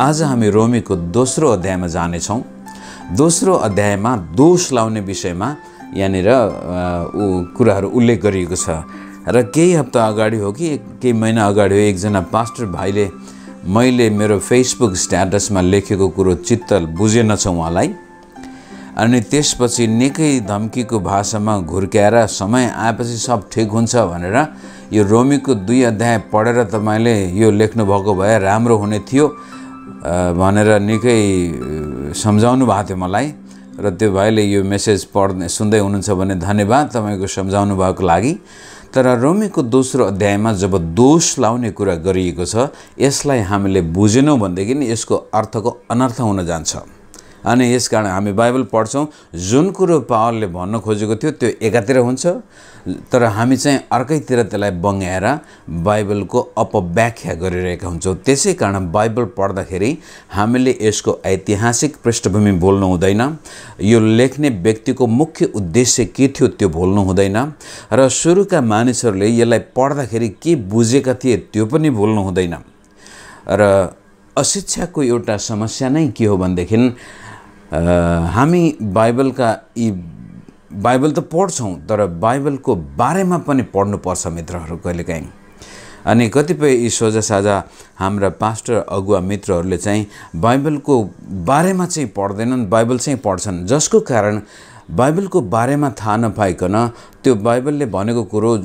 आज हामी रोमीको दोस्रो अध्यायमा जानेछौँ दोस्रो अध्यायमा दोष लाउने विषयमा यहाँनिर ऊ कुराहरू उल्लेख गरिएको छ र केही हप्ता अगाडि हो कि केही महिना अगाडि हो एकजना पास्टर भाइले मैले मेरो फेसबुक स्ट्याटसमा लेखेको कुरो चित्त बुझेनछ उहाँलाई अनि त्यसपछि निकै धम्कीको भाषामा घुर्क्याएर समय आएपछि सब ठिक हुन्छ भनेर यो रोमीको दुई अध्याय पढेर तपाईँले यो लेख्नुभएको भए राम्रो हुने थियो भनेर निकै सम्झाउनु भएको थियो मलाई र त्यो भाइले यो मेसेज पढ्ने सुन्दै हुनुहुन्छ भने धन्यवाद तपाईँको सम्झाउनु भएको लागि तर रोमीको दोस्रो अध्यायमा जब दोष लाउने कुरा गरिएको छ यसलाई हामीले बुझेनौँ भनेदेखि यसको अर्थको अनर्थ हुन जान्छ अनि यस कारण हामी बाइबल पढ्छौँ जुन कुरो पावलले भन्न खोजेको थियो त्यो एकातिर हुन्छ तर हामी चाहिँ अर्कैतिर त्यसलाई बङ्ग्याएर बाइबलको अपव्याख्या गरिरहेका हुन्छौँ त्यसै कारण बाइबल पढ्दाखेरि हामीले यसको ऐतिहासिक पृष्ठभूमि बोल्नु हुँदैन यो लेख्ने व्यक्तिको मुख्य उद्देश्य के थियो त्यो भोल्नु हुँदैन र सुरुका मानिसहरूले यसलाई पढ्दाखेरि के बुझेका थिए त्यो पनि भुल्नु हुँदैन र अशिक्षाको एउटा समस्या नै के हो भनेदेखि हामी बाइबलका यी बाइबल त पढ्छौँ तर बाइबलको बारेमा पनि पढ्नुपर्छ मित्रहरू कहिलेकाहीँ अनि कतिपय यी सोझा साझा हाम्रा पास्टर अगुवा मित्रहरूले चाहिँ बाइबलको बारेमा चाहिँ पढ्दैनन् बाइबल चाहिँ पढ्छन् जसको कारण बाइबलको बारेमा थाहा नपाइकन त्यो बाइबलले भनेको कुरो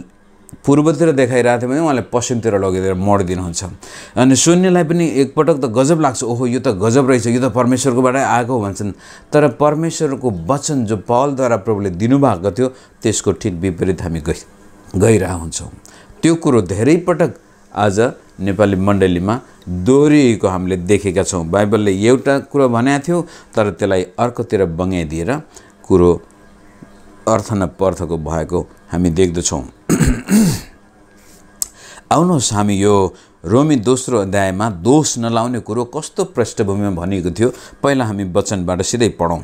पूर्वतिर देखाइरहेको थियो भने उहाँले पश्चिमतिर लगिदिएर मरिदिनुहुन्छ अनि शून्यलाई पनि एकपटक त गजब लाग्छ ओहो यो त गजब रहेछ यो त परमेश्वरकोबाटै आएको भन्छन् तर परमेश्वरको वचन जो पहलद्वारा प्रभुले दिनुभएको थियो त्यसको ठिक विपरीत हामी गइ गइरहेको हुन्छौँ त्यो कुरो धेरै पटक आज नेपाली मण्डलीमा दोहोरिएको हामीले देखेका छौँ बाइबलले एउटा कुरो भनेको थियो तर त्यसलाई अर्कोतिर बङ्गाइदिएर कुरो अर्थ न पर्थको भएको हामी देख्दछौँ आउनुहोस् हामी यो रोमी दोस्रो अध्यायमा दोष नलाउने कुरो कस्तो पृष्ठभूमिमा भनिएको थियो पहिला हामी वचनबाट सिधै पढौँ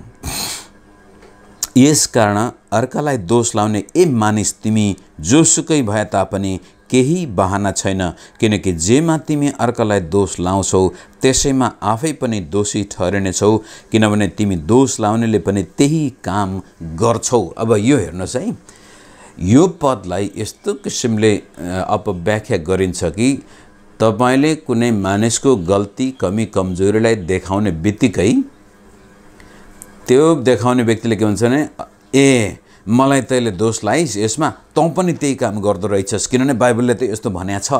यस कारण अर्कालाई दोष लाउने ए मानिस तिमी जोसुकै भए तापनि केही बहाना छैन किनकि जेमा तिमी अर्कालाई दोष लाउँछौ त्यसैमा आफै पनि दोषी ठहरिनेछौ किनभने तिमी दोष लाउनेले पनि त्यही काम गर्छौ अब यो हेर्नुहोस् है यो पदलाई यस्तो किसिमले अपव्याख्या गरिन्छ कि तपाईँले कुनै मानिसको गल्ती कमी कमजोरीलाई देखाउने बित्तिकै त्यो देखाउने व्यक्तिले के भन्छ भने ए मलाई तैँले दोष लाइस् यसमा तँ पनि त्यही काम गर्दो रहेछस् किनभने बाइबलले त यस्तो भन्या छ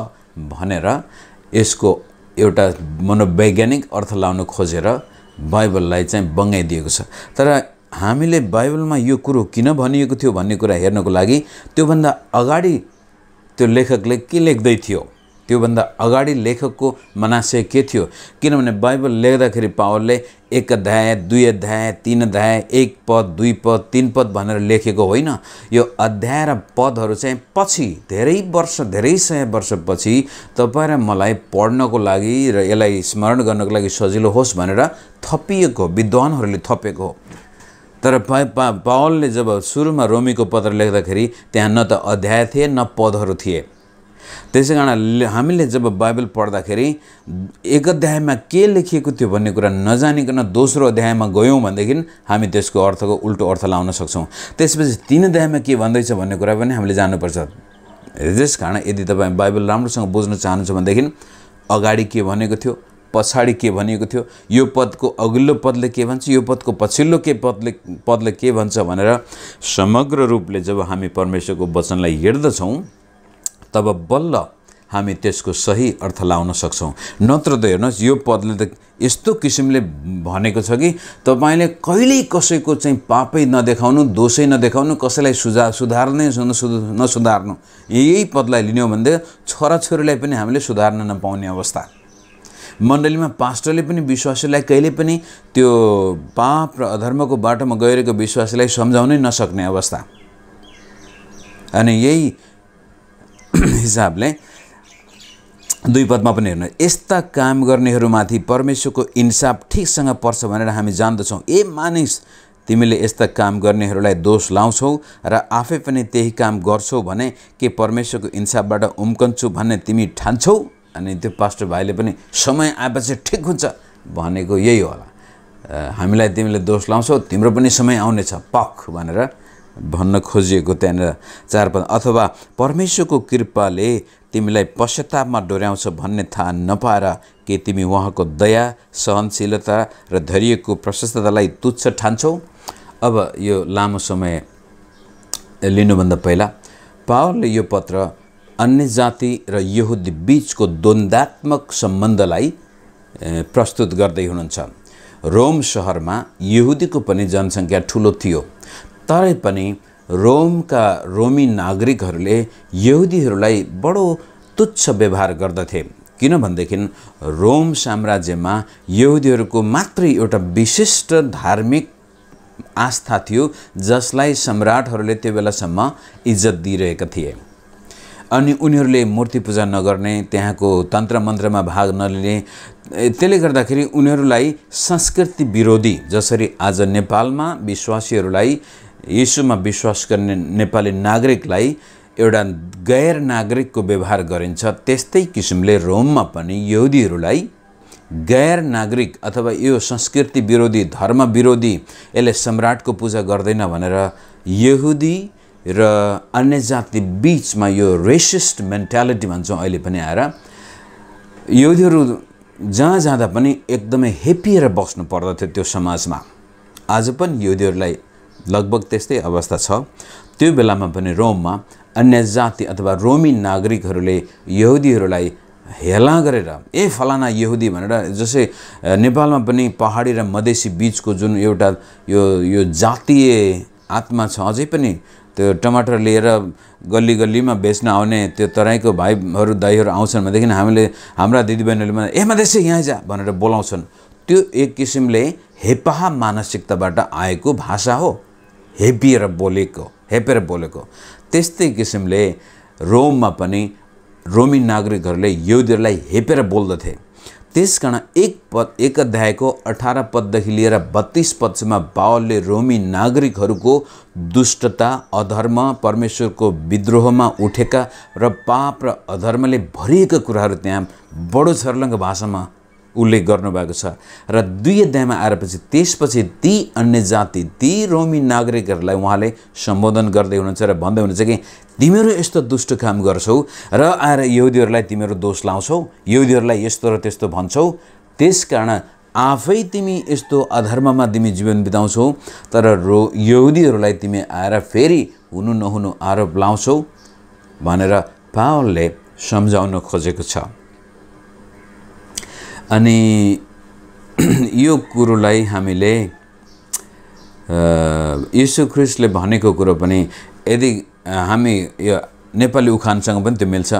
भनेर यसको एउटा मनोवैज्ञानिक अर्थ लाउन खोजेर बाइबललाई चाहिँ बङ्गाइदिएको छ तर हामीले बाइबलमा यो कुरो किन भनिएको थियो भन्ने कुरा हेर्नको लागि त्योभन्दा अगाडि त्यो लेखकले के लेख्दै थियो त्योभन्दा अगाडि लेखकको मनाशय के थियो किनभने बाइबल लेख्दाखेरि पावलले एक अध्याय दुई अध्याय तिन अध्याय एक पद दुई पद तिन पद भनेर लेखेको होइन यो अध्याय र पदहरू चाहिँ पछि धेरै वर्ष धेरै सय वर्षपछि तपाईँ र मलाई पढ्नको लागि र यसलाई स्मरण गर्नको लागि सजिलो होस् भनेर थपिएको विद्वानहरूले थपेको हो तर पा पावलले जब सुरुमा रोमीको पत्र लेख्दाखेरि त्यहाँ न त अध्याय थिए न पदहरू थिए त्यसै कारण हामीले जब बाइबल पढ्दाखेरि एक अध्यायमा के लेखिएको थियो भन्ने कुरा नजानिकन दोस्रो अध्यायमा गयौँ भनेदेखि हामी त्यसको अर्थको उल्टो अर्थ लाउन सक्छौँ त्यसपछि तिन अध्यायमा के भन्दैछ भन्ने कुरा पनि हामीले जान्नुपर्छ त्यस कारण यदि तपाईँ बाइबल राम्रोसँग बुझ्न चाहनुहुन्छ भनेदेखि अगाडि के भनेको थियो पछाडि के भनिएको थियो यो पदको अघिल्लो पदले के भन्छ यो पदको पछिल्लो के पदले पदले के भन्छ भनेर समग्र रूपले जब हामी परमेश्वरको वचनलाई हेर्दछौँ तब बल्ल हामी त्यसको सही अर्थ लाउन सक्छौँ नत्र त हेर्नुहोस् यो पदले त यस्तो किसिमले भनेको छ कि तपाईँले कहिल्यै कसैको चाहिँ पापै नदेखाउनु दोषै नदेखाउनु कसैलाई सुझा सुधार्नै नसुधार्नु यही पदलाई लिने हो भनेदेखि छोराछोरीलाई पनि हामीले सुधार्न नपाउने अवस्था मण्डलीमा पास्टरले पनि विश्वासीलाई कहिले पनि त्यो पाप र अधर्मको बाटोमा गइरहेको विश्वासीलाई सम्झाउनै नसक्ने अवस्था अनि यही हिसाबले दुई पदमा पनि हेर्नु यस्ता काम गर्नेहरूमाथि परमेश्वरको इन्साफ ठिकसँग पर्छ भनेर हामी जान्दछौँ ए मानिस तिमीले यस्ता काम गर्नेहरूलाई दोष लाउँछौ र आफै पनि त्यही काम गर्छौ भने के परमेश्वरको इन्साफबाट उम्कन्छु भन्ने तिमी ठान्छौ अनि त्यो पास्टर भाइले पनि समय आएपछि ठिक हुन्छ भनेको यही होला हामीलाई तिमीले दोष लाउँछौ तिम्रो पनि समय आउनेछ पख भनेर भन्न खोजिएको त्यहाँनिर चार पद अथवा परमेश्वरको कृपाले तिमीलाई पश्चातापमा डोर्याउँछ भन्ने थाहा नपाएर के तिमी उहाँको दया सहनशीलता र धैर्यको प्रशस्ततालाई तुच्छ ठान्छौ अब यो लामो समय लिनुभन्दा पहिला पावरले यो पत्र अन्य जाति र यहुदी बिचको द्वन्द्वात्मक सम्बन्धलाई प्रस्तुत गर्दै हुनुहुन्छ रोम सहरमा यहुदीको पनि जनसङ्ख्या ठुलो थियो तरै पनि रोमका रोमी नागरिकहरूले यहुदीहरूलाई बडो तुच्छ व्यवहार गर्दथे किनभनेदेखि रोम साम्राज्यमा यहुदीहरूको मात्रै एउटा विशिष्ट धार्मिक आस्था थियो जसलाई सम्राटहरूले त्यो बेलासम्म इज्जत दिइरहेका थिए अनि उनीहरूले मूर्ति पूजा नगर्ने त्यहाँको तन्त्र मन्त्रमा भाग नलिने त्यसले गर्दाखेरि उनीहरूलाई संस्कृति विरोधी जसरी आज नेपालमा विश्वासीहरूलाई यसोमा विश्वास गर्ने नेपाली नागरिकलाई एउटा गैर नागरिकको व्यवहार गरिन्छ त्यस्तै किसिमले रोममा पनि यहुदीहरूलाई गैर नागरिक अथवा यो संस्कृति विरोधी धर्म विरोधी यसले सम्राटको पूजा गर्दैन भनेर यहुदी र अन्य जाति बिचमा यो रेसिस्ट मेन्टालिटी भन्छौँ अहिले पनि आएर यहुदीहरू जहाँ जाँदा पनि एकदमै हेपिएर बस्नु पर्दथ्यो त्यो समाजमा आज पनि यहुदीहरूलाई लगभग त्यस्तै अवस्था छ त्यो बेलामा पनि रोममा अन्य जाति अथवा रोमी नागरिकहरूले यहुदीहरूलाई हेला गरेर ए फलाना यहुदी भनेर जसै नेपालमा पनि पहाडी र मधेसी बिचको जुन एउटा यो यो जातीय आत्मा छ अझै पनि त्यो टमाटर लिएर गल्ली गल्लीमा बेच्न आउने त्यो तराईको भाइहरू दाइहरू आउँछन् भनेदेखि हामीले हाम्रा दिदीबहिनीहरूले मलाई ए मधेसी यहाँ जा भनेर बोलाउँछन् त्यो एक किसिमले हेपाहा मानसिकताबाट आएको भाषा हो हेपिएर बोलेको हेपेर बोलेको त्यस्तै किसिमले रोममा पनि रोमी नागरिकहरूले युदीहरूलाई हेपेर बोल्दथे कारण एक पद एक अध्यायको अठार पददेखि लिएर बत्तिस पदसम्म बावलले रोमी नागरिकहरूको दुष्टता अधर्म परमेश्वरको विद्रोहमा उठेका र पाप र अधर्मले भरिएका कुराहरू त्यहाँ बडो छर्लङ्ग भाषामा उल्लेख गर्नुभएको छ र दुई अध्यायमा आएपछि त्यसपछि ती अन्य जाति ती रोमी नागरिकहरूलाई उहाँले सम्बोधन गर्दै हुनुहुन्छ र भन्दै हुनुहुन्छ कि तिमीहरू यस्तो दुष्ट काम गर्छौ र आएर यहुदीहरूलाई तिमीहरू दोष लाउँछौ यहुदीहरूलाई यस्तो र त्यस्तो भन्छौ त्यस कारण आफै तिमी यस्तो अधर्ममा तिमी जीवन बिताउँछौ तर रो यहुदीहरूलाई तिमी आएर फेरि हुनु नहुनु आरोप लाउँछौ भनेर पावलले सम्झाउन खोजेको छ अनि यो कुरोलाई हामीले यीशु ख्रिस्टले भनेको कुरो पनि यदि हामी यो नेपाली उखानसँग पनि त्यो मिल्छ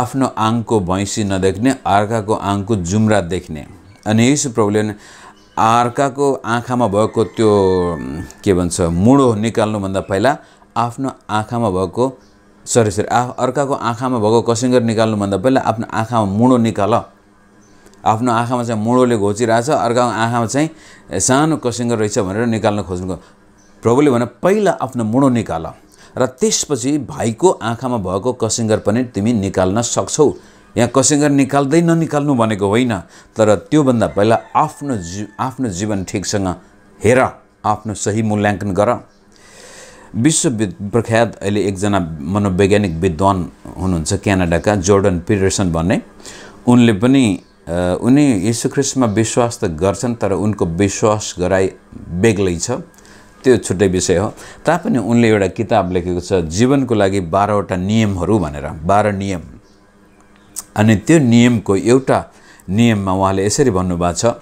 आफ्नो आङको भैँसी नदेख्ने अर्काको आङको जुम्रा देख्ने अनि यीशु प्रभुले अर्काको आँखामा भएको त्यो के भन्छ मुडो निकाल्नुभन्दा पहिला आफ्नो आँखामा भएको सरी सरी आ अर्काको आँखामा भएको कसिङ्गर निकाल्नुभन्दा पहिला आफ्नो आँखामा मुडो निकाल आफ्नो आँखामा चाहिँ मुडोले घोचिरहेछ अर्काको आँखामा चाहिँ सानो कसिङ्गो रहेछ भनेर निकाल्न खोज्नुको प्रभुले भने पहिला आफ्नो मुडो निकाल र त्यसपछि भाइको आँखामा भएको कसिङ्गर पनि तिमी निकाल्न सक्छौ यहाँ कसिङ्गर निकाल्दै ननिकाल्नु भनेको होइन तर त्योभन्दा पहिला आफ्नो जी आफ्नो जीवन ठिकसँग हेर आफ्नो सही मूल्याङ्कन गर विश्व प्रख्यात अहिले एकजना मनोवैज्ञानिक विद्वान हुनुहुन्छ क्यानाडाका जोर्डन पिरेसन भन्ने उनले पनि उनी यीशुख्रिस्टमा विश्वास त गर्छन् तर उनको विश्वास गराइ बेग्लै छ त्यो छुट्टै विषय हो तापनि उनले एउटा किताब लेखेको छ जीवनको लागि बाह्रवटा नियमहरू भनेर बाह्र नियम अनि त्यो नियमको एउटा नियममा उहाँले यसरी भन्नुभएको छ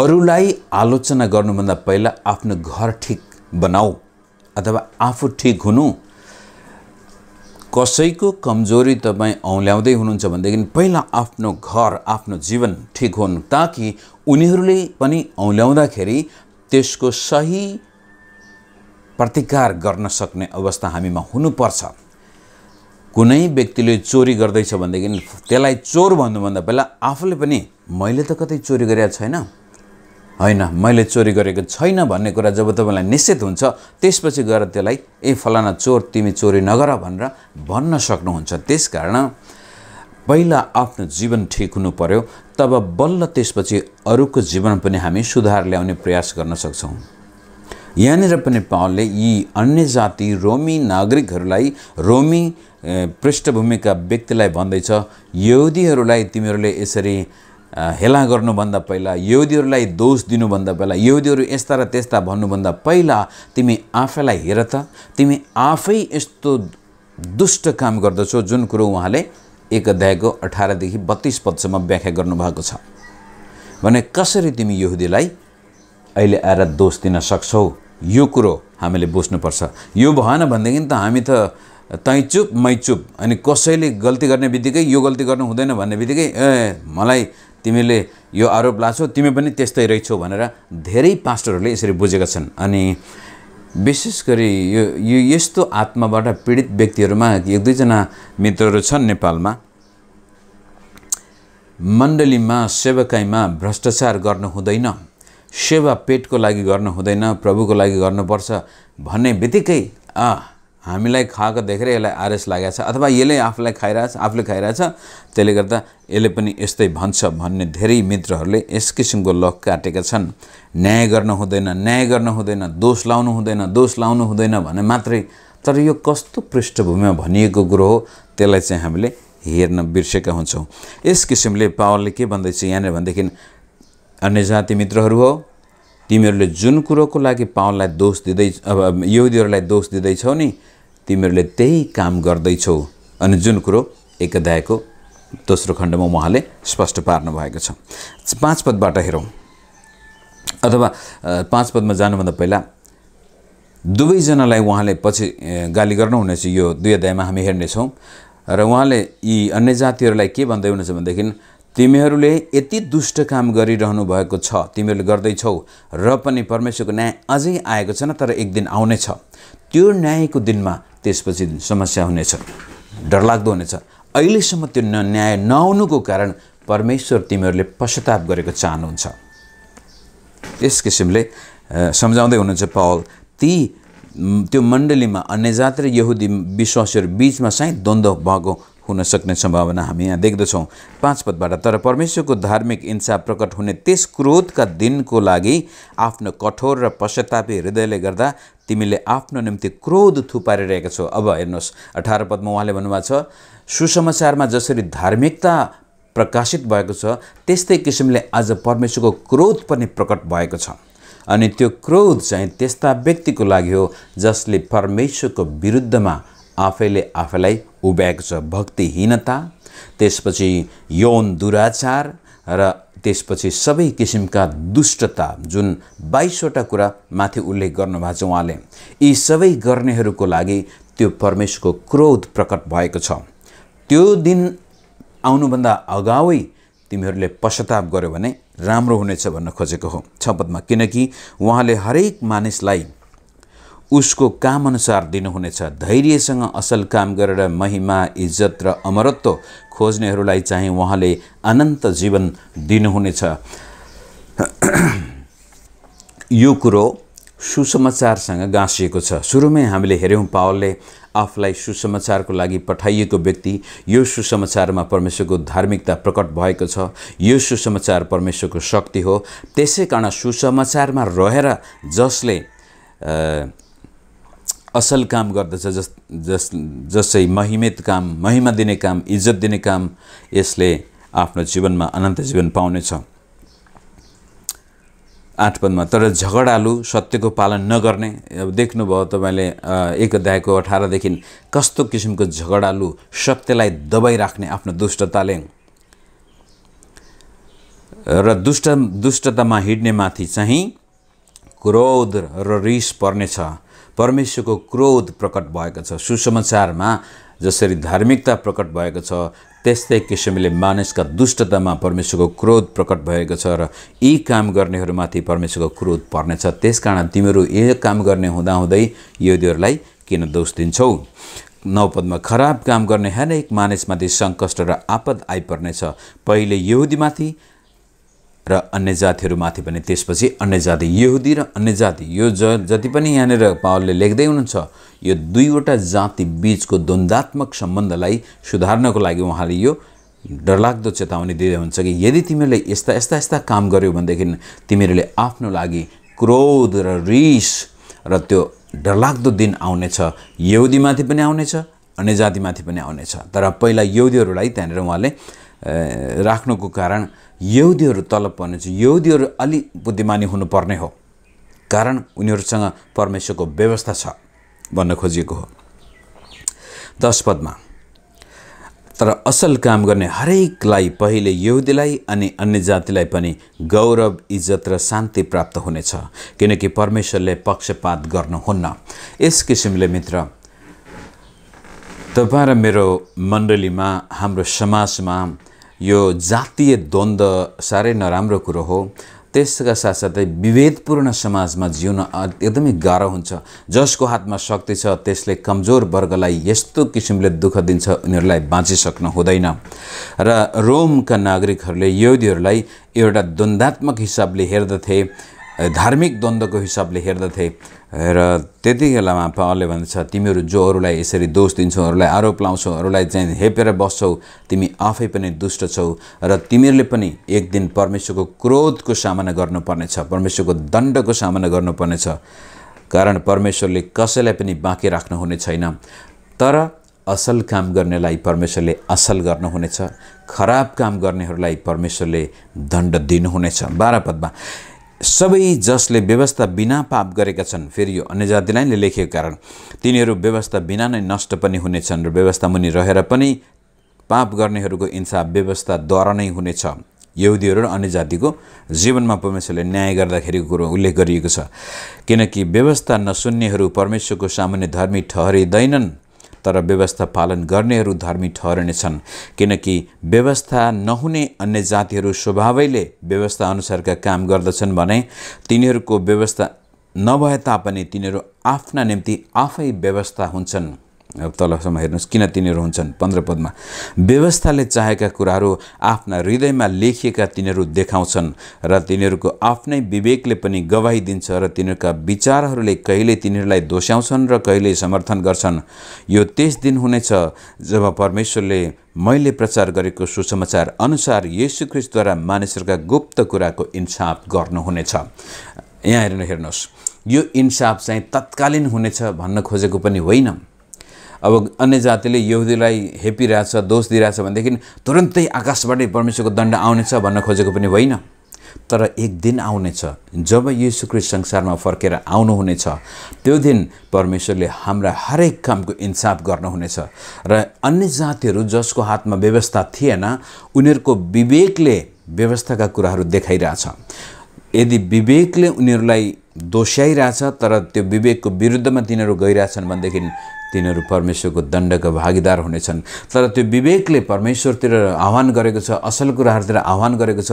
अरूलाई आलोचना गर्नुभन्दा पहिला आफ्नो घर ठिक बनाऊ अथवा आफू ठिक हुनु कसैको कमजोरी तपाईँ औल्याउँदै हुनुहुन्छ भनेदेखि पहिला आफ्नो घर आफ्नो जीवन ठिक हुन् ताकि उनीहरूले पनि औँल्याउँदाखेरि त्यसको सही प्रतिकार गर्न सक्ने अवस्था हामीमा हुनुपर्छ कुनै व्यक्तिले चोरी गर्दैछ भनेदेखि त्यसलाई चोर भन्नुभन्दा पहिला आफूले पनि मैले त कतै चोरी गरेका छैन होइन मैले चोरी गरेको छैन भन्ने कुरा जब तपाईँलाई निश्चित हुन्छ त्यसपछि गएर त्यसलाई ए फलाना चोर तिमी चोरी नगर भनेर भन्न सक्नुहुन्छ त्यस कारण पहिला आफ्नो जीवन ठिक हुनु पर्यो तब बल्ल त्यसपछि अरूको जीवन पनि हामी सुधार ल्याउने प्रयास गर्न सक्छौँ यहाँनिर पनि पावलले यी अन्य जाति रोमी नागरिकहरूलाई रोमी पृष्ठभूमिका व्यक्तिलाई भन्दैछ यहुदीहरूलाई तिमीहरूले यसरी हेला गर्नुभन्दा पहिला यहुदीहरूलाई दोष दिनुभन्दा पहिला यहुदीहरू यस्ता र त्यस्ता भन्नुभन्दा पहिला तिमी आफैलाई हेर त तिमी आफै यस्तो दुष्ट काम गर्दछौ जुन कुरो उहाँले एक अध्यायको अठारदेखि बत्तिस पदसम्म व्याख्या गर्नुभएको छ भने कसरी तिमी यहुदीलाई अहिले आएर दोष दिन सक्छौ यो कुरो हामीले बुझ्नुपर्छ यो भएन भनेदेखि त हामी त तैँ चुप मै चुप अनि कसैले गल्ती गर्ने बित्तिकै यो गल्ती गर्नु हुँदैन भन्ने बित्तिकै ए मलाई तिमीले यो आरोप लाछौ तिमी पनि त्यस्तै रहेछौ भनेर धेरै पास्टरहरूले यसरी बुझेका छन् अनि विशेष गरी यो यस्तो आत्माबाट पीडित व्यक्तिहरूमा एक दुईजना मित्रहरू छन् नेपालमा मण्डलीमा सेवकाइमा भ्रष्टाचार गर्नु हुँदैन सेवा पेटको लागि गर्नु हुँदैन प्रभुको लागि गर्नुपर्छ भन्ने बित्तिकै आ हामीलाई खाएको देखेर यसलाई आरएस लागेको छ अथवा यसले आफूलाई खाइरहेछ आफूले खाइरहेछ त्यसले गर्दा यसले पनि यस्तै भन्छ भन्ने धेरै मित्रहरूले यस किसिमको लक काटेका छन् न्याय गर्न हुँदैन न्याय गर्न हुँदैन दोष लाउनु हुँदैन दोष लाउनु हुँदैन भने मात्रै तर यो कस्तो पृष्ठभूमिमा भनिएको कुरो हो त्यसलाई चाहिँ हामीले हेर्न बिर्सेका हुन्छौँ यस किसिमले पावरले के भन्दैछ यहाँनिर भनेदेखि अन्य जाति मित्रहरू हो तिमीहरूले जुन कुरोको लागि पावललाई दोष दिँदै अब यहुदीहरूलाई दोष दिँदैछौ नि तिमीहरूले त्यही काम गर्दैछौ अनि जुन कुरो अध्यायको दोस्रो खण्डमा उहाँले स्पष्ट पार्नु भएको छ पाँच पदबाट हेरौँ अथवा पाँच पदमा जानुभन्दा पहिला दुवैजनालाई उहाँले पछि गाली गर्नुहुनेछ यो दुई अध्यायमा हामी हेर्नेछौँ र उहाँले यी अन्य जातिहरूलाई के भन्दै हुनुहुन्छ भनेदेखि तिमीहरूले यति दुष्ट काम गरिरहनु भएको छ तिमीहरूले गर्दैछौ र पनि परमेश्वरको न्याय अझै आएको छैन तर एक दिन आउनेछ त्यो न्यायको दिनमा त्यसपछि समस्या हुनेछ डरलाग्दो हुनेछ अहिलेसम्म त्यो न्याय नआउनुको कारण परमेश्वर तिमीहरूले पश्चाताप गरेको चाहनुहुन्छ यस किसिमले सम्झाउँदै हुनुहुन्छ पावल ती त्यो मण्डलीमा अन्य जात र यहुदी विश्वासीहरू बिचमा चाहिँ द्वन्द्व भएको हुन सक्ने सम्भावना हामी यहाँ देख्दछौँ पाँच पदबाट तर परमेश्वरको धार्मिक इन्सा प्रकट हुने त्यस क्रोधका दिनको लागि आफ्नो कठोर र पश्चातापी हृदयले गर्दा तिमीले आफ्नो निम्ति क्रोध थुपारिरहेको छौ अब हेर्नुहोस् अठार पदमा उहाँले भन्नुभएको छ सुसमाचारमा जसरी धार्मिकता प्रकाशित भएको छ त्यस्तै किसिमले आज परमेश्वरको क्रोध पनि प्रकट भएको छ अनि त्यो क्रोध चाहिँ त्यस्ता व्यक्तिको लागि हो जसले परमेश्वरको विरुद्धमा आफैले आफैलाई उभ्याएको छ भक्तिहीनता त्यसपछि यौन दुराचार र त्यसपछि सबै किसिमका दुष्टता जुन बाइसवटा कुरा माथि उल्लेख गर्नुभएको छ उहाँले यी सबै गर्नेहरूको लागि त्यो परमेश्वरको क्रोध प्रकट भएको छ त्यो दिन आउनुभन्दा अगावै तिमीहरूले पश्चाताप गर्यो भने राम्रो हुनेछ भन्न खोजेको हो छ किनकि उहाँले हरेक मानिसलाई उसको कामअनुसार दिनुहुनेछ धैर्यसँग असल काम गरेर महिमा इज्जत र अमरत्व खोज्नेहरूलाई चाहिँ उहाँले अनन्त जीवन दिनुहुनेछ यो कुरो सुसमाचारसँग गाँसिएको छ सुरुमै हामीले हेऱ्यौँ पावलले आफूलाई सुसमाचारको लागि पठाइएको व्यक्ति यो सुसमाचारमा परमेश्वरको धार्मिकता प्रकट भएको छ यो सुसमाचार परमेश्वरको शक्ति हो त्यसै कारण सुसमाचारमा रहेर जसले असल काम गर्दछ जस जस जसै महिमित काम महिमा दिने काम इज्जत दिने काम यसले आफ्नो जीवनमा अनन्त जीवन पाउनेछ आठ पदमा तर झगडालु सत्यको पालन नगर्ने अब देख्नुभयो तपाईँले एक अध्यायको अठारदेखि कस्तो किसिमको झगडालु सत्यलाई दबाई राख्ने आफ्नो दुष्टताले र दुष्ट दुष्टतामा हिँड्नेमाथि चाहिँ क्रोध र रिस पर्नेछ परमेश्वरको क्रोध प्रकट भएको छ सुसमाचारमा जसरी धार्मिकता प्रकट भएको छ त्यस्तै किसिमले मानिसका दुष्टतामा परमेश्वरको क्रोध प्रकट भएको छ र यी काम गर्नेहरूमाथि परमेश्वरको क्रोध पर्नेछ त्यस कारण तिमीहरू यो काम गर्ने हुँदाहुँदै योदीहरूलाई किन दोष दिन्छौ नौपदमा खराब काम गर्ने हरेक मानिसमाथि सङ्कष्ट र आपद आइपर्नेछ पहिले यहुदीमाथि र अन्य जातिहरूमाथि पनि त्यसपछि अन्य जाति यहुदी र अन्य जाति यो ज जति पनि यहाँनिर पावलले लेख्दै हुनुहुन्छ यो दुईवटा जाति बिचको द्वन्दात्मक सम्बन्धलाई सुधार्नको लागि उहाँले यो डरलाग्दो चेतावनी दिँदै हुन्छ कि यदि तिमीहरूले यस्ता यस्ता यस्ता काम गर्यो भनेदेखि तिमीहरूले आफ्नो लागि क्रोध र रिस र त्यो डरलाग्दो दिन आउनेछ यहुदीमाथि पनि आउनेछ अन्य जातिमाथि पनि आउनेछ तर पहिला यहुदीहरूलाई त्यहाँनिर उहाँले राख्नुको कारण यहुदीहरू तलब पर्ने चाहिँ यहुदीहरू अलि बुद्धिमानी हुनुपर्ने हो कारण उनीहरूसँग परमेश्वरको व्यवस्था छ भन्न खोजिएको हो दस पदमा तर असल काम गर्ने हरेकलाई पहिले यहुदीलाई अनि अन्य जातिलाई पनि गौरव इज्जत र शान्ति प्राप्त हुनेछ किनकि परमेश्वरले पक्षपात गर्नुहुन्न यस किसिमले मित्र तपाईँ र मेरो मण्डलीमा हाम्रो समाजमा यो जातीय द्वन्द साह्रै नराम्रो कुरो हो त्यसका साथसाथै विभेदपूर्ण समाजमा जिउन एकदमै गाह्रो हुन्छ जसको हातमा शक्ति छ त्यसले कमजोर वर्गलाई यस्तो किसिमले दुःख दिन्छ उनीहरूलाई बाँचिसक्नु हुँदैन र रोमका नागरिकहरूले योदीहरूलाई एउटा द्वन्दात्मक हिसाबले हेर्दथे धार्मिक द्वन्द्वको हिसाबले हेर्दथे र त्यति बेलामा पावलले भन्दछ तिमीहरू जो अरूलाई यसरी दोष दिन्छौ अरूलाई आरोप लाउँछौ अरूलाई चाहिँ हेपेर बस्छौ तिमी आफै पनि दुष्ट छौ र तिमीहरूले पनि एक दिन परमेश्वरको क्रोधको सामना गर्नुपर्नेछ परमेश्वरको दण्डको सामना गर्नुपर्नेछ कारण परमेश्वरले कसैलाई पनि बाँकी राख्नुहुने छैन तर असल काम गर्नेलाई परमेश्वरले असल गर्नुहुनेछ खराब काम गर्नेहरूलाई परमेश्वरले दण्ड दिनुहुनेछ बाह्र पदमा सबै जसले व्यवस्था बिना पाप गरेका छन् फेरि यो अन्य जातिलाई नै लेखेको कारण तिनीहरू व्यवस्था बिना नै नष्ट पनि हुनेछन् र व्यवस्था मुनि रहेर पनि पाप गर्नेहरूको इन्साफ व्यवस्थाद्वारा नै हुनेछ यहुदीहरू र अन्य जातिको जीवनमा परमेश्वरले न्याय गर्दाखेरिको कुरो उल्लेख गरिएको छ किनकि व्यवस्था नसुन्नेहरू परमेश्वरको सामान्य धर्मी ठहरिँदैनन् तर व्यवस्था पालन गर्नेहरू धर्मी ठहरनेछन् किनकि व्यवस्था नहुने अन्य जातिहरू स्वभावैले व्यवस्था अनुसारका काम गर्दछन् भने तिनीहरूको व्यवस्था नभए तापनि तिनीहरू आफ्ना निम्ति आफै व्यवस्था हुन्छन् अब तलसम्म हेर्नुहोस् किन तिनीहरू हुन्छन् पन्ध्र पदमा व्यवस्थाले चाहेका कुराहरू आफ्ना हृदयमा लेखिएका तिनीहरू देखाउँछन् र तिनीहरूको आफ्नै विवेकले पनि गवाही दिन्छ र तिनीहरूका विचारहरूले कहिले तिनीहरूलाई दोस्याउँछन् र कहिले समर्थन गर्छन् यो त्यस दिन हुनेछ जब परमेश्वरले मैले प्रचार गरेको सुसमाचार अनुसार येसुख्रिस्टद्वारा मानिसहरूका गुप्त कुराको इन्साफ गर्नुहुनेछ यहाँ हेर्नु हेर्नुहोस् यो इन्साफ चाहिँ तत्कालीन हुनेछ भन्न खोजेको पनि होइन अब अन्य जातिले यहुदीलाई हेपिरहेछ दोष दिइरहेछ भनेदेखि तुरन्तै आकाशबाटै परमेश्वरको दण्ड आउनेछ भन्न खोजेको पनि होइन तर एक दिन आउनेछ जब युसुकृत संसारमा फर्केर आउनुहुनेछ त्यो दिन परमेश्वरले हाम्रा हरेक कामको इन्साफ गर्नुहुनेछ र अन्य जातिहरू जसको हातमा व्यवस्था थिएन उनीहरूको विवेकले व्यवस्थाका कुराहरू देखाइरहेछ यदि विवेकले उनीहरूलाई दोस्याइरहेछ तर त्यो विवेकको विरुद्धमा तिनीहरू गइरहेछन् भनेदेखि तिनीहरू परमेश्वरको दण्डको भागीदार हुनेछन् तर त्यो विवेकले परमेश्वरतिर आह्वान गरेको छ असल कुराहरूतिर आह्वान गरेको छ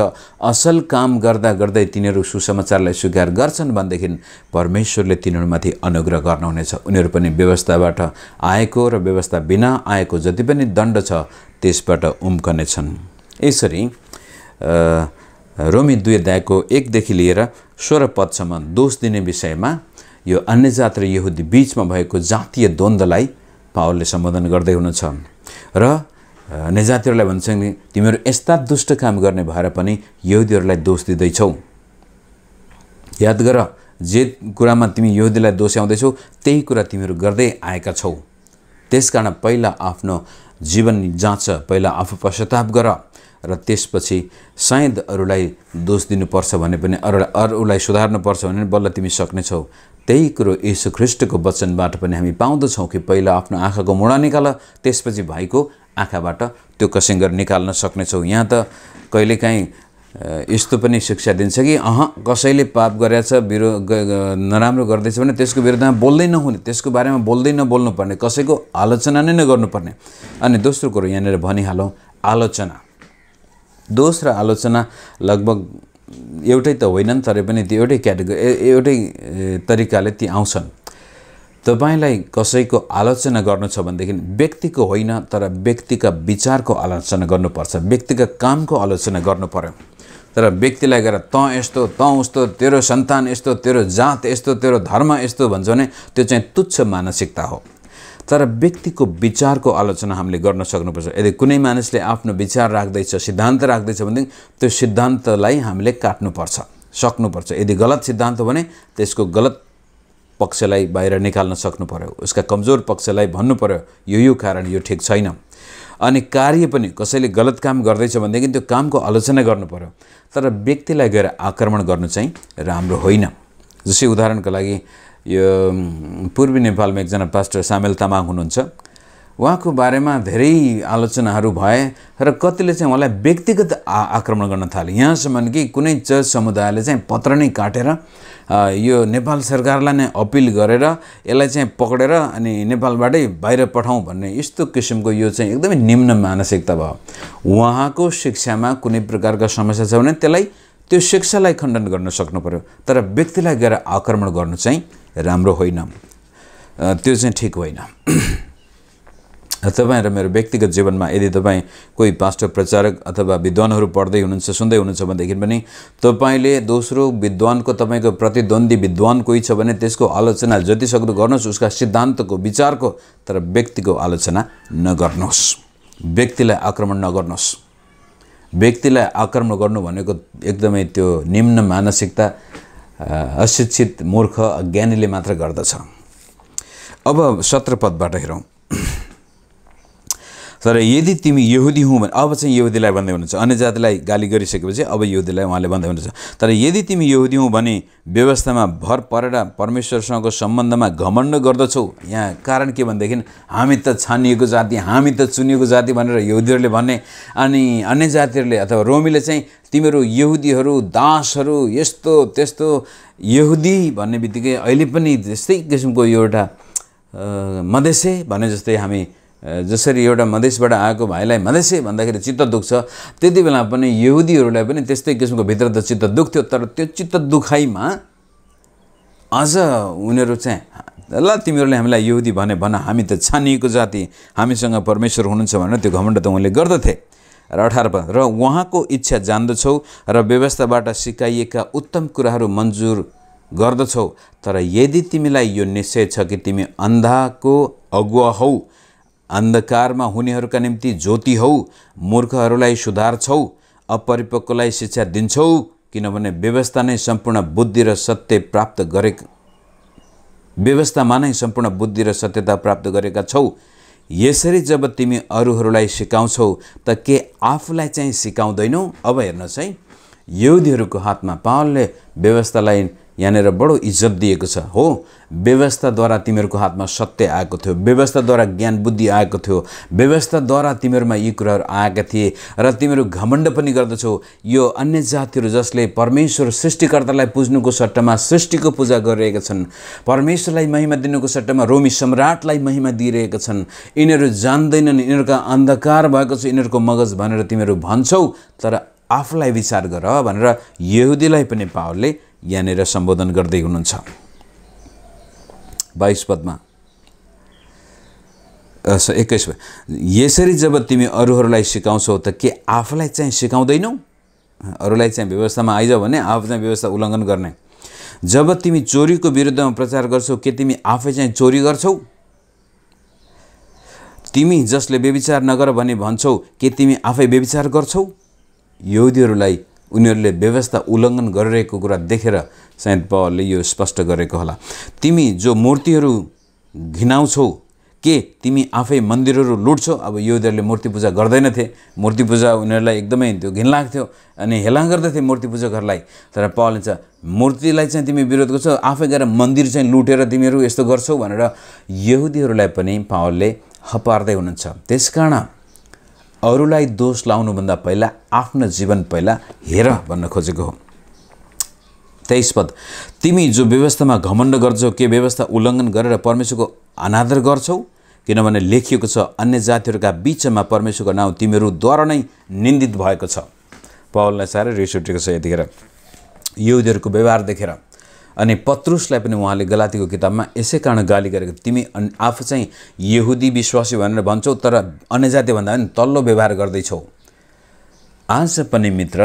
असल काम गर्दा गर्दै तिनीहरू सुसमाचारलाई स्वीकार गर्छन् भनेदेखि परमेश्वरले तिनीहरूमाथि अनुग्रह गर्नुहुनेछ उनीहरू पनि व्यवस्थाबाट आएको र व्यवस्था बिना आएको जति पनि दण्ड छ त्यसबाट उम्कनेछन् यसरी रोमी दुई अध्यायको एकदेखि लिएर सोह्र पदसम्म दोष दिने विषयमा यो अन्य जात र यहुदी बिचमा भएको जातीय द्वन्द्वलाई पावलले सम्बोधन गर्दै हुनुहुन्छ र अन्य जातिहरूलाई भन्छन् तिमीहरू यस्ता दुष्ट काम गर्ने भएर पनि यहुदीहरूलाई दोष दिँदैछौ याद गर जे कुरामा तिमी यहुदीलाई आउँदैछौ त्यही कुरा तिमीहरू गर्दै आएका छौ त्यसकारण पहिला आफ्नो जीवन जाँच पहिला आफू पश्चाताप गर र त्यसपछि सायद अरूलाई दोष दिनुपर्छ भने पनि अरूलाई अरूलाई सुधार्नुपर्छ भने बल्ल तिमी सक्नेछौ त्यही कुरो यीशु ख्रिस्टको वचनबाट पनि हामी पाउँदछौँ कि पहिला आफ्नो आँखाको मुडा निकाल त्यसपछि भाइको आँखाबाट त्यो कसिङ्गर निकाल्न सक्नेछौँ यहाँ त कहिलेकाहीँ यस्तो पनि शिक्षा दिन्छ कि अह कसैले पाप गरेछ बिरो नराम्रो गर्दैछ भने त्यसको विरुद्धमा बोल्दै नहुने त्यसको बारेमा बोल्दै नबोल्नुपर्ने कसैको आलोचना नै नगर्नुपर्ने अनि दोस्रो कुरो यहाँनिर भनिहालौँ आलोचना दोष र आलोचना लगभग एउटै त होइनन् तरै पनि त्यो एउटै क्याटेगोरी एउटै तरिकाले ती आउँछन् तपाईँलाई कसैको आलोचना गर्नु छ भनेदेखि व्यक्तिको होइन तर व्यक्तिका विचारको आलोचना गर्नुपर्छ व्यक्तिका कामको आलोचना गर्नु पऱ्यो तर व्यक्तिलाई गएर तँ यस्तो तँ उस्तो तेरो सन्तान यस्तो तेरो जात यस्तो तेरो धर्म यस्तो भन्छ भने त्यो चाहिँ तुच्छ मानसिकता हो तर व्यक्तिको विचारको आलोचना हामीले गर्न सक्नुपर्छ यदि कुनै मानिसले आफ्नो विचार राख्दैछ सिद्धान्त राख्दैछ भनेदेखि त्यो सिद्धान्तलाई हामीले काट्नुपर्छ सक्नुपर्छ यदि गलत सिद्धान्त हो भने त्यसको गलत पक्षलाई बाहिर निकाल्न सक्नु पऱ्यो उसका कमजोर पक्षलाई भन्नु पऱ्यो यो यो कारण यो ठिक छैन अनि कार्य पनि कसैले गलत काम गर्दैछ भनेदेखि त्यो कामको आलोचना गर्नु पऱ्यो तर व्यक्तिलाई गएर आक्रमण गर्नु चाहिँ राम्रो होइन जस्तै उदाहरणको लागि यो पूर्वी नेपालमा एकजना पास्टर सामेल तामाङ हुनुहुन्छ उहाँको बारेमा धेरै आलोचनाहरू भए र कतिले चाहिँ उहाँलाई व्यक्तिगत आक्रमण गर्न थाले यहाँसम्म कि कुनै चर्च समुदायले चाहिँ पत्र नै काटेर यो नेपाल सरकारलाई नै अपिल गरेर यसलाई चाहिँ पक्रेर अनि नेपालबाटै बाहिर पठाउँ भन्ने यस्तो किसिमको यो चाहिँ एकदमै निम्न मानसिकता भयो उहाँको शिक्षामा कुनै प्रकारका समस्या छ भने त्यसलाई त्यो शिक्षालाई खण्डन गर्न सक्नु पऱ्यो तर व्यक्तिलाई गएर आक्रमण गर्नु चाहिँ राम्रो होइन त्यो चाहिँ ठिक होइन तपाईँ र मेरो व्यक्तिगत जीवनमा यदि तपाईँ कोही पास्टर प्रचारक अथवा विद्वानहरू पढ्दै हुनुहुन्छ सुन्दै हुनुहुन्छ भनेदेखि पनि तपाईँले दोस्रो विद्वानको तपाईँको प्रतिद्वन्दी विद्वान कोही छ भने त्यसको आलोचना जतिसक्दो गर्नुहोस् उसका सिद्धान्तको विचारको तर व्यक्तिको आलोचना नगर्नुहोस् व्यक्तिलाई आक्रमण नगर्नुहोस् व्यक्तिलाई आक्रमण गर्नु भनेको एकदमै त्यो निम्न मानसिकता अशिक्षित मूर्ख अज्ञानीले मात्र गर्दछ अब सत्रपदबाट पदबाट हेरौँ तर यदि तिमी यहुदी हुँ भने अब चाहिँ यहुदीलाई भन्दै हुनुहुन्छ अन्य जातिलाई गाली गरिसकेपछि अब यहुदीलाई उहाँले भन्दै हुनुहुन्छ तर यदि तिमी यहुदी हुँ भने व्यवस्थामा भर परेर परमेश्वरसँगको सम्बन्धमा घमण्ड गर्दछौ यहाँ कारण के भनेदेखि हामी त छानिएको जाति हामी त चुनिएको जाति भनेर यहुदीहरूले भन्ने अनि अन्य जातिहरूले अथवा रोमीले चाहिँ तिमीहरू यहुदीहरू दासहरू यस्तो त्यस्तो यहुदी भन्ने बित्तिकै अहिले पनि त्यस्तै किसिमको एउटा मधेसे भने जस्तै हामी जसरी एउटा मधेसबाट आएको भाइलाई मधेसे भन्दाखेरि चित्त दुख्छ त्यति बेला पनि यहुदीहरूलाई पनि त्यस्तै किसिमको भित्र त चित्त दुख्थ्यो तर त्यो चित्त दुखाइमा अझ उनीहरू चाहिँ ल तिमीहरूले हामीलाई यहुदी भने भन हामी त छानिएको जाति हामीसँग परमेश्वर हुनुहुन्छ भनेर त्यो घमण्ड त उनले गर्दथे र अठार र उहाँको इच्छा जान्दछौ र व्यवस्थाबाट सिकाइएका उत्तम कुराहरू मन्जुर गर्दछौ तर यदि तिमीलाई यो निश्चय छ कि तिमी अन्धाको अगुवा हौ अन्धकारमा हुनेहरूका निम्ति ज्योति हौ मूर्खहरूलाई सुधार्छौ अपरिपक्वलाई शिक्षा दिन्छौ किनभने व्यवस्था नै सम्पूर्ण बुद्धि र सत्य प्राप्त गरे व्यवस्थामा नै सम्पूर्ण बुद्धि र सत्यता प्राप्त गरेका छौ यसरी जब तिमी अरूहरूलाई सिकाउँछौ त के आफूलाई चाहिँ सिकाउँदैनौ अब हेर्नुहोस् है युदीहरूको हातमा पावलले व्यवस्थालाई यहाँनिर बडो इज्जत दिएको छ हो व्यवस्थाद्वारा तिमीहरूको हातमा सत्य आएको थियो व्यवस्थाद्वारा ज्ञान बुद्धि आएको थियो व्यवस्थाद्वारा तिमीहरूमा यी कुराहरू आएका थिए र तिमीहरू घमण्ड पनि गर्दछौ यो अन्य जातिहरू जसले परमेश्वर सृष्टिकर्तालाई पुज्नुको सट्टामा सृष्टिको पूजा गरिरहेका छन् परमेश्वरलाई महिमा दिनुको सट्टामा रोमी सम्राटलाई महिमा दिइरहेका छन् यिनीहरू जान्दैनन् यिनीहरूका अन्धकार भएको छ यिनीहरूको मगज भनेर तिमीहरू भन्छौ तर आफूलाई विचार गर भनेर यहुदीलाई पनि पावलले यहाँनिर सम्बोधन गर्दै हुनुहुन्छ बाइस पदमा एक्काइस यसरी जब तिमी अरूहरूलाई सिकाउँछौ त के आफूलाई चाहिँ सिकाउँदैनौ अरूलाई चाहिँ व्यवस्थामा आइज भने आफू चाहिँ व्यवस्था उल्लङ्घन गर्ने जब तिमी चोरीको विरुद्धमा प्रचार गर्छौ के तिमी आफै चाहिँ चोरी गर्छौ तिमी जसले व्यविचार नगर भने भन्छौ के तिमी आफै व्यविचार गर्छौ यहुदीहरूलाई उनीहरूले व्यवस्था उल्लङ्घन गरिरहेको कुरा देखेर सायद पवलले यो स्पष्ट गरेको होला तिमी जो मूर्तिहरू घिनाउँछौ के तिमी आफै मन्दिरहरू लुट्छौ अब यहुदीहरूले मूर्ति पूजा गर्दैनथे मूर्ति पूजा उनीहरूलाई एकदमै त्यो लाग्थ्यो अनि हेला गर्दथे मूर्ति पूजकहरूलाई तर पावलले चाहिँ मूर्तिलाई चाहिँ तिमी विरोध गर्छौ आफै गएर मन्दिर चाहिँ लुटेर तिमीहरू यस्तो गर्छौ भनेर यहुदीहरूलाई पनि पावलले हपार्दै हुनुहुन्छ त्यस कारण अरूलाई दोष लाउनुभन्दा पहिला आफ्नो जीवन पहिला हेर भन्न खोजेको हो तेइस पद तिमी जो व्यवस्थामा घमण्ड गर्छौ के व्यवस्था उल्लङ्घन गरेर परमेश्वरको अनादर गर्छौ किनभने लेखिएको छ अन्य जातिहरूका बिचमा परमेश्वरको नाउँ तिमीहरूद्वारा नै निन्दित भएको छ पवललाई साह्रै रिस उठेको छ यतिखेर युदीहरूको व्यवहार देखेर अनि पत्रुसलाई पनि उहाँले गलातीको किताबमा यसै कारण गाली गरेको तिमी आफू चाहिँ यहुदी विश्वासी भनेर भन्छौ तर अन्य जातिभन्दा पनि तल्लो व्यवहार गर्दैछौ आज पनि मित्र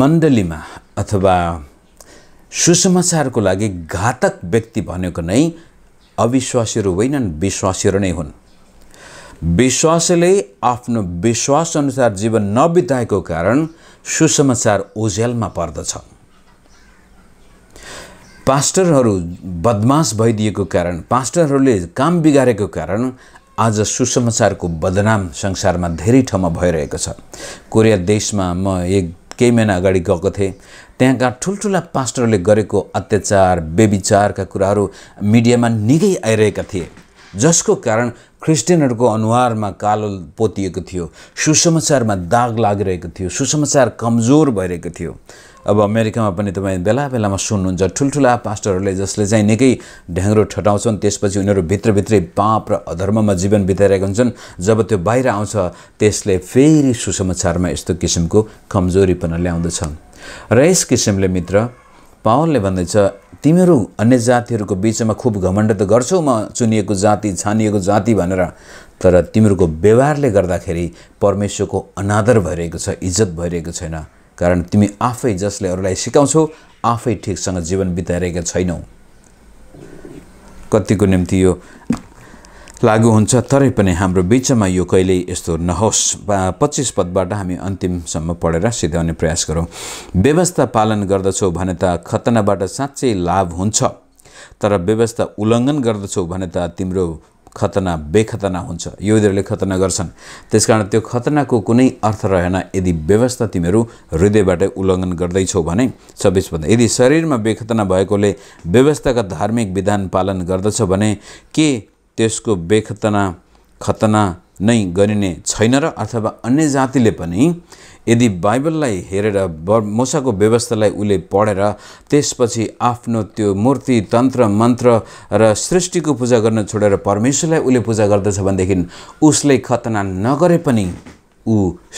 मण्डलीमा अथवा सुसमाचारको लागि घातक व्यक्ति भनेको नै अविश्वासीहरू होइनन् विश्वासीहरू नै हुन् विश्वासले आफ्नो विश्वासअनुसार जीवन नबिताएको कारण सुसमाचार ओझेलमा पर्दछ पास्टरहरू बदमास भइदिएको कारण पास्टरहरूले काम बिगारेको कारण आज सुसमाचारको बदनाम संसारमा धेरै ठाउँमा भइरहेको छ कोरिया देशमा म एक केही महिना अगाडि गएको थिएँ त्यहाँका ठुल्ठुला पास्टरले गरेको अत्याचार बेविचारका कुराहरू मिडियामा निकै आइरहेका थिए जसको कारण क्रिस्चियनहरूको अनुहारमा कालो पोतिएको थियो सुसमाचारमा दाग लागिरहेको थियो सुसमाचार कमजोर भइरहेको थियो अब अमेरिकामा पनि तपाईँ बेला बेलामा सुन्नुहुन्छ ठुल्ठुला पास्टरहरूले जसले चाहिँ निकै ढ्याङ्ग्रो ठटाउँछन् त्यसपछि उनीहरू भित्रभित्रै पाप र अधर्ममा जीवन बिताइरहेका हुन्छन् जब त्यो बाहिर आउँछ त्यसले फेरि सुसमाचारमा यस्तो किसिमको कमजोरी पनि ल्याउँदछ र यस किसिमले मित्र पावलले भन्दैछ तिमीहरू अन्य जातिहरूको बिचमा खुब घमण्ड त गर्छौ म चुनिएको जाति छानिएको जाति भनेर तर तिमीहरूको व्यवहारले गर्दाखेरि परमेश्वरको अनादर भइरहेको छ इज्जत भइरहेको छैन कारण तिमी आफै जसले अरूलाई सिकाउँछौ आफै ठिकसँग जीवन बिताइरहेका छैनौ कतिको निम्ति यो लागु हुन्छ तरै पनि हाम्रो बिचमा यो कहिल्यै यस्तो नहोस् पच्चिस पदबाट हामी अन्तिमसम्म पढेर सिध्याउने प्रयास गरौँ व्यवस्था पालन गर्दछौ भने त खतनाबाट साँच्चै लाभ हुन्छ तर व्यवस्था उल्लङ्घन गर्दछौ भने त तिम्रो खतना बेखतना हुन्छ यहुदीहरूले खतना गर्छन् त्यसकारण त्यो खतनाको कुनै अर्थ रहेन यदि व्यवस्था तिमीहरू हृदयबाटै उल्लङ्घन गर्दैछौ भने भन्दा यदि शरीरमा बेखतना भएकोले व्यवस्थाका धार्मिक विधान पालन गर्दछ भने के त्यसको बेखतना खतना नै गरिने छैन र अथवा अन्य जातिले पनि यदि बाइबललाई हेरेर ब मुसाको व्यवस्थालाई उसले पढेर त्यसपछि आफ्नो त्यो मूर्ति तन्त्र मन्त्र र सृष्टिको पूजा गर्न छोडेर परमेश्वरलाई उसले पूजा गर्दछ भनेदेखि उसले खतना नगरे पनि ऊ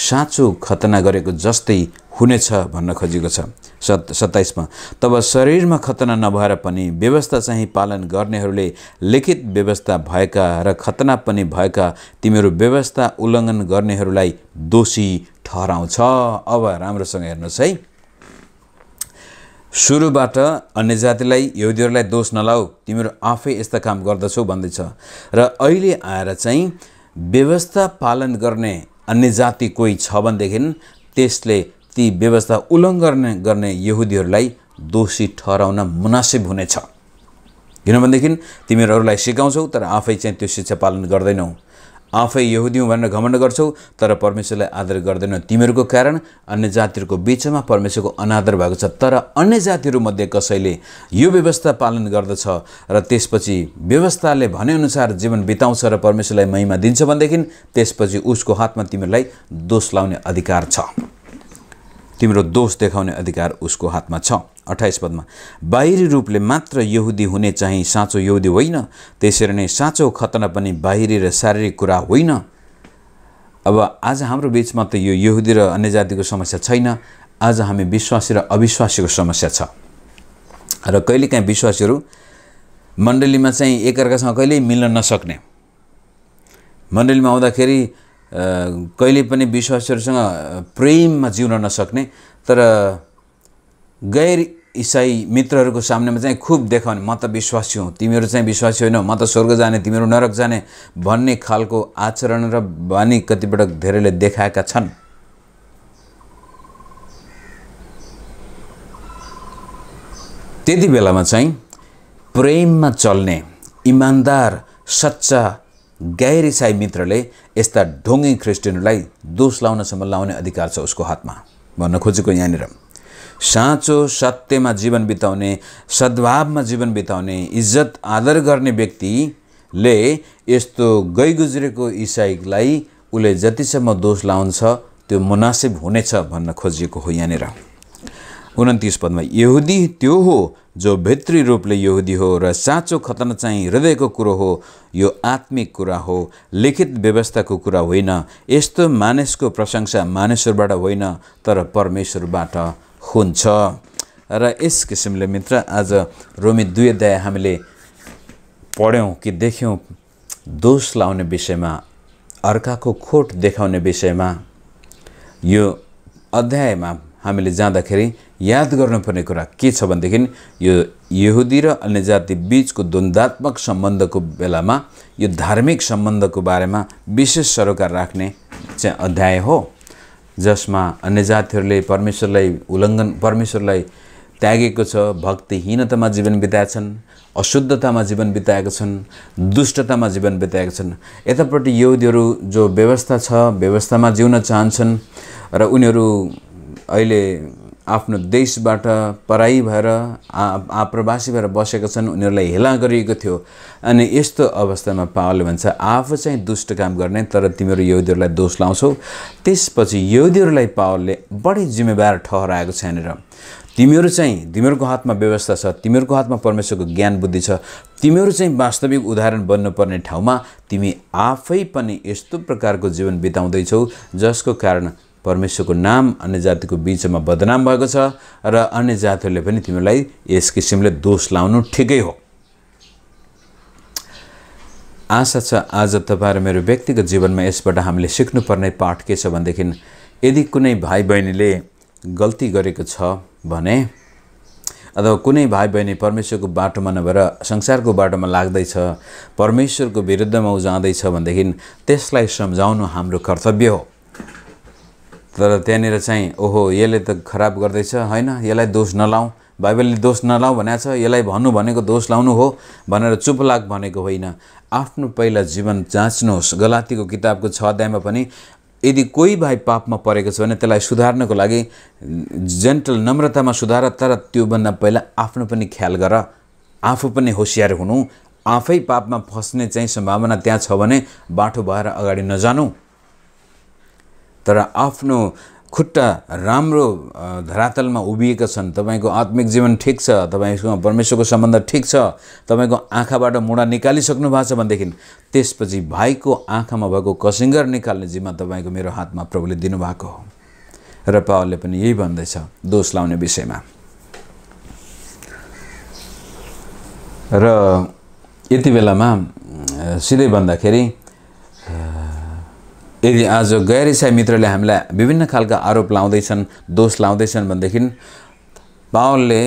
साँचो खतना गरेको जस्तै हुनेछ भन्न खोजेको छ सत् सत्ताइसमा तब शरीरमा खतना नभएर पनि व्यवस्था चाहिँ पालन गर्नेहरूले लिखित व्यवस्था भएका र खतना पनि भएका तिमीहरू व्यवस्था उल्लङ्घन गर्नेहरूलाई दोषी ठहराउँछ अब राम्रोसँग हेर्नुहोस् है सुरुबाट अन्य जातिलाई यहुदीहरूलाई दोष नलाऊ तिमीहरू आफै यस्ता काम गर्दछौ भन्दैछ र अहिले आएर चाहिँ व्यवस्था पालन गर्ने अन्य जाति कोही छ भनेदेखि त्यसले ती व्यवस्था उल्लङ्घन गर्ने यहुदीहरूलाई दोषी ठहराउन मुनासिब हुनेछ किनभनेदेखि तिमीहरूलाई सिकाउँछौ तर आफै चाहिँ त्यो शिक्षा पालन गर्दैनौ आफै यहुदी भनेर घमण्ड गर्छौ तर परमेश्वरलाई आदर गर्दैनौ तिमीहरूको कारण अन्य जातिहरूको बिचमा परमेश्वरको अनादर भएको छ तर अन्य जातिहरूमध्ये कसैले यो व्यवस्था पालन गर्दछ र त्यसपछि व्यवस्थाले भनेअनुसार जीवन बिताउँछ र परमेश्वरलाई महिमा दिन्छ भनेदेखि त्यसपछि उसको हातमा तिमीहरूलाई दोष लाउने अधिकार छ तिम्रो दोष देखाउने अधिकार उसको हातमा छ अठाइस पदमा बाहिरी रूपले मात्र यहुदी हुने चाहिँ साँचो यहुदी होइन त्यसरी नै साँचो खतना पनि बाहिरी र शारीरिक कुरा होइन अब आज हाम्रो बिचमा त यो यहुदी र अन्य जातिको समस्या छैन आज हामी विश्वासी र अविश्वासीको समस्या छ र कहिलेकाहीँ विश्वासीहरू मण्डलीमा चाहिँ एकअर्कासँग कहिल्यै मिल्न नसक्ने मण्डलीमा आउँदाखेरि कहिले पनि विश्वासीहरूसँग प्रेममा जिउन नसक्ने तर गैर इसाई मित्रहरूको सामनेमा चाहिँ खुब देखाउने म त विश्वासी हुँ तिमीहरू चाहिँ विश्वासी होइनौ म त स्वर्ग जाने तिमीहरू नरक जाने भन्ने खालको आचरण र बानी कतिपटक धेरैले देखाएका छन् त्यति बेलामा चाहिँ प्रेममा चल्ने इमान्दार सच्चा गैर इसाई मित्रले यस्ता ढोङ्गी ख्रिस्टियनहरूलाई दोष लाउनसम्म लाउने अधिकार छ उसको हातमा भन्न खोजेको यहाँनिर साँचो सत्यमा जीवन बिताउने सद्भावमा जीवन बिताउने इज्जत आदर गर्ने व्यक्तिले यस्तो गइगुज्रेको इसाईलाई उसले जतिसम्म दोष लाउँछ त्यो मुनासिब हुनेछ भन्न खोजिएको हो यहाँनिर उन्तिस पदमा यहुदी त्यो हो जो भित्री रूपले यहुदी हो र साँचो खतन चाहिँ हृदयको कुरो हो यो आत्मिक कुरा हो लिखित व्यवस्थाको कुरा होइन यस्तो मानिसको प्रशंसा मानिसहरूबाट होइन तर परमेश्वरबाट हुन्छ र यस किसिमले मित्र आज रोमी दुई अध्याय हामीले पढ्यौँ कि देख्यौँ दोष लाउने विषयमा अर्काको खोट देखाउने विषयमा यो अध्यायमा हामीले जाँदाखेरि याद गर्नुपर्ने कुरा के छ भनेदेखि यो यहुदी र अन्य जाति बिचको द्वन्द्वात्मक सम्बन्धको बेलामा यो धार्मिक सम्बन्धको बारेमा विशेष सरोकार राख्ने चाहिँ अध्याय हो जसमा अन्य जातिहरूले परमेश्वरलाई उल्लङ्घन परमेश्वरलाई त्यागेको छ भक्तिहीनतामा जीवन बिताएका छन् अशुद्धतामा जीवन बिताएका छन् दुष्टतामा जीवन बिताएका छन् यतापट्टि यहुदीहरू जो व्यवस्था छ व्यवस्थामा जिउन चाहन्छन् र उनीहरू अहिले आफ्नो देशबाट पराई भएर आप्रवासी भएर बसेका छन् उनीहरूलाई हेला गरिएको थियो अनि यस्तो अवस्थामा पावलले भन्छ आफू चाहिँ दुष्ट काम गर्ने तर तिमीहरू यहुदीहरूलाई दोष लाउँछौ त्यसपछि यहुदीहरूलाई पावलले बढी जिम्मेवार ठहराएको छ यहाँनिर तिमीहरू चाहिँ तिमीहरूको हातमा व्यवस्था छ तिमीहरूको हातमा परमेश्वरको ज्ञान बुद्धि छ तिमीहरू चाहिँ वास्तविक उदाहरण बन्नुपर्ने ठाउँमा तिमी आफै पनि यस्तो प्रकारको जीवन बिताउँदैछौ जसको कारण परमेश्वरको नाम अन्य जातिको बिचमा बदनाम भएको छ र अन्य जातिहरूले पनि तिमीलाई यस किसिमले दोष लाउनु ठिकै हो आशा छ आज तपाईँहरू मेरो व्यक्तिगत जीवनमा यसबाट हामीले सिक्नुपर्ने पाठ के छ भनेदेखि यदि कुनै भाइ बहिनीले गल्ती गरेको छ भने अथवा कुनै भाइ बहिनी परमेश्वरको बाटोमा नभएर संसारको बाटोमा लाग्दैछ परमेश्वरको विरुद्धमा ऊ जाँदैछ भनेदेखि त्यसलाई सम्झाउनु हाम्रो कर्तव्य हो तर त्यहाँनिर चाहिँ ओहो यसले त खराब गर्दैछ होइन यसलाई दोष नलाउँ बाइबलले दोष नलाउँ भनेको छ यसलाई भन्नु भनेको दोष लाउनु हो भनेर चुप लाग भनेको होइन आफ्नो पहिला जीवन जाँच्नुहोस् गलातीको किताबको छ अध्यायमा पनि यदि कोही भाइ पापमा परेको छ भने त्यसलाई सुधार्नको लागि जेन्टल नम्रतामा सुधार तर त्योभन्दा पहिला आफ्नो पनि ख्याल गर आफू पनि होसियार हुनु आफै पापमा फस्ने चाहिँ सम्भावना त्यहाँ छ भने बाटो भएर अगाडि नजानु तर आफ्नो खुट्टा राम्रो धरातलमा उभिएका छन् तपाईँको आत्मिक जीवन ठिक छ तपाईँसँग परमेश्वरको सम्बन्ध ठिक छ तपाईँको आँखाबाट मुढा निकालिसक्नु भएको छ भनेदेखि त्यसपछि भाइको आँखामा भएको कसिङ्गर निकाल्ने जिम्मा तपाईँको मेरो हातमा प्रभुले दिनुभएको हो र पावलले पनि यही भन्दैछ दोष लाउने विषयमा र यति बेलामा सिधै भन्दाखेरि यदि आज गैर इसाई मित्रले हामीलाई विभिन्न खालका आरोप लाउँदैछन् दोष लाउँदैछन् भनेदेखि पावलले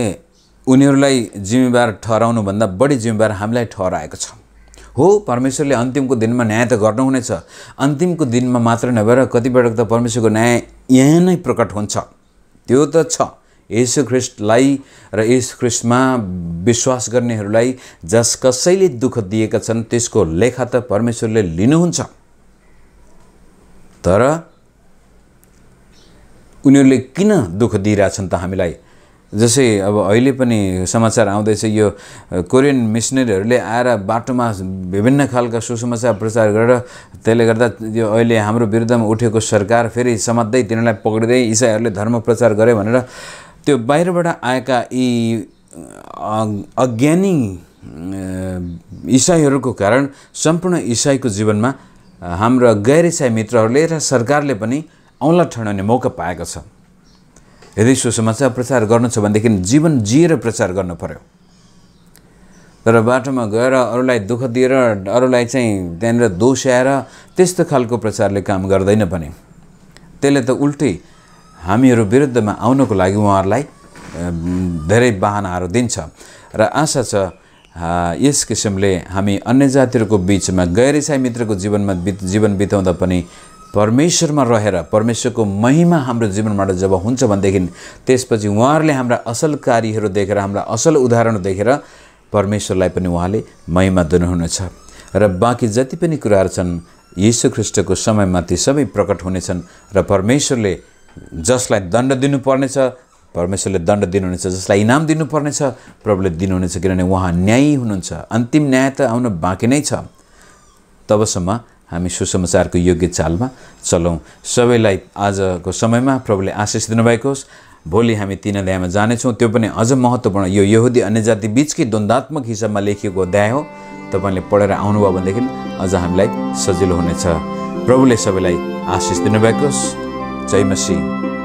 उनीहरूलाई जिम्मेवार ठहराउनुभन्दा बढी जिम्मेवार हामीलाई ठहराएको छ हो परमेश्वरले अन्तिमको दिनमा न्याय त गर्नुहुनेछ अन्तिमको दिनमा मात्र नभएर कतिपटक त परमेश्वरको न्याय यहाँ नै प्रकट हुन्छ त्यो त छ यसु ख्रिस्टलाई र येसु ख्रिस्टमा विश्वास गर्नेहरूलाई जस कसैले दुःख दिएका छन् त्यसको लेखा त परमेश्वरले लिनुहुन्छ तर उनीहरूले किन दुःख दिइरहेछन् त हामीलाई जसै अब अहिले पनि समाचार आउँदैछ यो कोरियन मिसनरीहरूले आएर बाटोमा विभिन्न खालका सुसमाचार प्रचार गरेर त्यसले गर्दा यो अहिले हाम्रो विरुद्धमा उठेको सरकार फेरि समात्दै तिनीहरूलाई पक्रिँदै इसाईहरूले धर्म प्रचार गरे भनेर त्यो बाहिरबाट आएका यी अज्ञानी इसाईहरूको कारण सम्पूर्ण इसाईको जीवनमा हाम्रा गैर इसाई मित्रहरूले र सरकारले पनि औँला ठडाउने मौका पाएको छ यदि सुसमाचार प्रचार गर्नु छ भनेदेखि जीवन जिएर प्रचार गर्नु पर्यो तर बाटोमा गएर अरूलाई दुःख दिएर अरूलाई चाहिँ त्यहाँनिर दोस्याएर त्यस्तो खालको प्रचारले काम गर्दैन पनि त्यसले त उल्टै हामीहरू विरुद्धमा आउनको लागि उहाँहरूलाई धेरै बाहनाहरू दिन्छ र आशा छ यस किसिमले हामी अन्य जातिहरूको बिचमा गैर इसाई मित्रको जीवनमा बित जीवन बिताउँदा पनि परमेश्वरमा रहेर परमेश्वरको महिमा हाम्रो जीवनबाट जब हुन्छ भनेदेखि त्यसपछि उहाँहरूले हाम्रा असल कार्यहरू देखेर हाम्रा असल उदाहरण देखेर परमेश्वरलाई पनि उहाँले महिमा दिनुहुनेछ र बाँकी जति पनि कुराहरू छन् यीशु ख्रिस्टको समयमा ती सबै प्रकट हुनेछन् र परमेश्वरले जसलाई दण्ड दिनुपर्नेछ परमेश्वरले दण्ड दिनुहुनेछ जसलाई इनाम दिनुपर्नेछ प्रभुले दिनुहुनेछ किनभने उहाँ न्यायी हुनुहुन्छ अन्तिम न्याय त आउन बाँकी नै छ तबसम्म हामी सुसमाचारको योग्य चालमा चलौँ सबैलाई आजको समयमा प्रभुले आशिष दिनुभएको होस् भोलि हामी तिन अध्यायमा जानेछौँ त्यो पनि अझ महत्त्वपूर्ण यो यहुदी अन्य जाति बिचकै द्वन्दात्मक हिसाबमा लेखिएको अध्याय हो तपाईँले पढेर आउनुभयो भनेदेखि अझ हामीलाई सजिलो हुनेछ प्रभुले सबैलाई आशिष दिनुभएको होस् जय मसिंह